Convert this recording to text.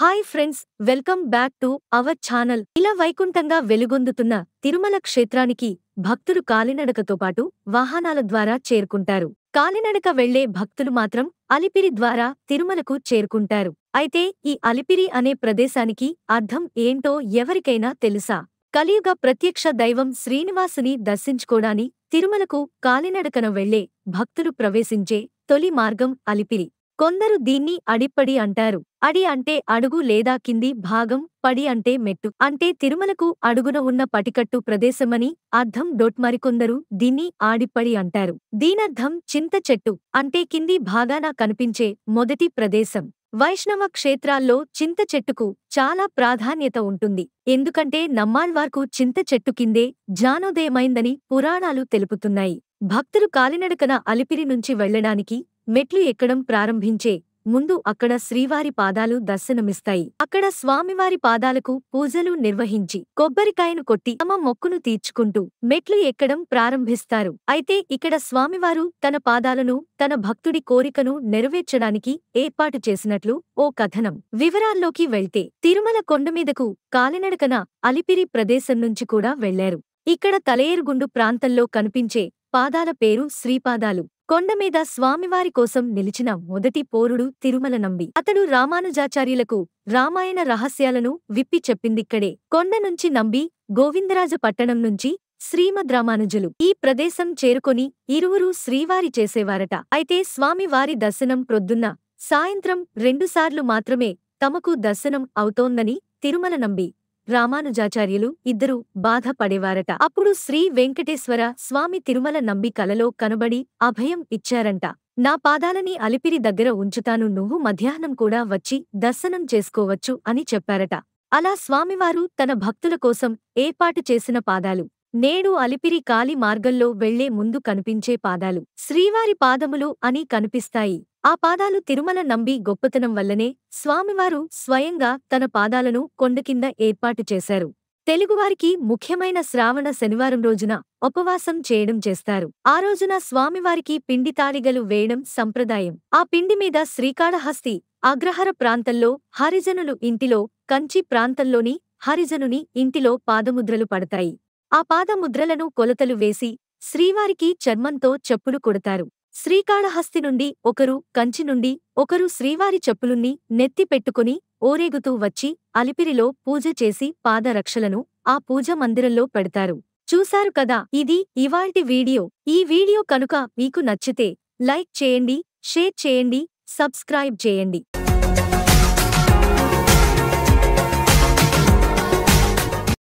hi friends welcome back to our channel ఇలా వైకుంఠంగా వెలుగొందుతున్న తిరుమల క్షేత్రానికి భక్తులు కాలినడకతో పాటు వాహనాల ద్వారా చేరుకుంటారు కాలినడక వెళ్లే భక్తులు మాత్రం అలిపిరి ద్వారా తిరుమలకు చేరుకుంటారు అయితే ఈ అలిపిరి అనే ప్రదేశానికి అర్థం ఏంటో ఎవరికైనా తెలుసా కలియుగ ప్రత్యక్ష దైవం శ్రీనివాసుని దర్శించుకోడాని తిరుమలకు కాలినడకన వెళ్లే భక్తులు ప్రవేశించే తొలి మార్గం అలిపిరి కొందరు దీన్ని అడిప్పడి అంటారు అడి అంటే అడుగు లేదా కింది భాగం పడి అంటే మెట్టు అంటే తిరుమలకు అడుగున ఉన్న పటికట్టు ప్రదేశమని అర్థం డొట్ మరికొందరు దీన్ని ఆడిప్పడి అంటారు దీనర్థం చింత చెట్టు అంటే కింది భాగాన కనిపించే మొదటి ప్రదేశం వైష్ణవ క్షేత్రాల్లో చింత చెట్టుకు చాలా ప్రాధాన్యత ఉంటుంది ఎందుకంటే నమ్మాల్వార్కు చింత చెట్టు కిందే జానోదయమైందని పురాణాలు తెలుపుతున్నాయి భక్తులు కాలినడకన అలిపిరి నుంచి వెళ్లడానికి మెట్లు ఎక్కడం ప్రారంభించే ముందు అక్కడ శ్రీవారి పాదాలు దర్శనమిస్తాయి అక్కడ స్వామివారి పాదాలకు పూజలు నిర్వహించి కొబ్బరికాయను కొట్టి తమ మొక్కును తీర్చుకుంటూ మెట్లు ఎక్కడం ప్రారంభిస్తారు అయితే ఇక్కడ స్వామివారు తన పాదాలను తన భక్తుడి కోరికను నెరవేర్చడానికి ఏర్పాటు చేసినట్లు ఓ కథనం వివరాల్లోకి వెళ్తే తిరుమల కొండమీదకు కాలినడకన అలిపిరి ప్రదేశం నుంచి కూడా వెళ్లారు ఇక్కడ తలయేరుగుండు ప్రాంతంలో కనిపించే పాదాల పేరు శ్రీపాదాలు కొండమీద స్వామివారి కోసం నిలిచిన మొదటి పోరుడు తిరుమల నంబి అతడు రామానుజాచార్యులకు రామాయణ రహస్యాలను విప్పి చెప్పిందిక్కడే కొండ నుంచి నంబి గోవిందరాజ పట్టణం నుంచి శ్రీమద్రామానుజులు ఈ ప్రదేశం చేరుకొని ఇరువురు శ్రీవారి చేసేవారట అయితే స్వామివారి దర్శనం ప్రొద్దున్న సాయంత్రం రెండుసార్లు మాత్రమే తమకు దర్శనం అవుతోందని తిరుమల నంబి రామానుజాచార్యులు ఇద్దరూ బాధపడేవారట అప్పుడు శ్రీ వెంకటేశ్వర స్వామి తిరుమల నంబి కలలో కనబడి అభయం ఇచ్చారంట నా పాదాలని అలిపిరి దగ్గర ఉంచుతాను నువ్వు మధ్యాహ్నం కూడా వచ్చి దర్శనం చేసుకోవచ్చు అని చెప్పారట అలా స్వామివారు తన భక్తుల కోసం ఏర్పాటు చేసిన పాదాలు నేడు అలిపిరి కాలి మార్గంలో వెళ్లే ముందు కనిపించే పాదాలు శ్రీవారి పాదములు అని కనిపిస్తాయి ఆ పాదాలు తిరుమల నంబి గొప్పతనం వల్లనే స్వామివారు స్వయంగా తన పాదాలను కొండకింద ఏర్పాటు చేశారు తెలుగువారికి ముఖ్యమైన శ్రావణ శనివారం రోజున ఉపవాసం చేయడం చేస్తారు ఆ రోజున స్వామివారికి పిండి తాలిగలు వేయడం సంప్రదాయం ఆ పిండి మీద శ్రీకాళహస్తి అగ్రహర ప్రాంతంలో హరిజనులు ఇంటిలో కంచి ప్రాంతంలోని హరిజనుని ఇంటిలో పాదముద్రలు పడతాయి ఆ పాదముద్రలను కొలతలు వేసి శ్రీవారికి చర్మంతో చెప్పులు కొడతారు శ్రీకాళహస్తి నుండి ఒకరు కంచి నుండి ఒకరు శ్రీవారి చెప్పులున్నీ నెత్తి పెట్టుకుని ఓరేగుతూ వచ్చి అలిపిరిలో పూజ చేసి పాదరక్షలను ఆ పూజ మందిరంలో పెడతారు చూశారు కదా ఇది ఇవాల్టి వీడియో ఈ వీడియో కనుక మీకు నచ్చితే లైక్ చేయండి షేర్ చేయండి సబ్స్క్రైబ్ చేయండి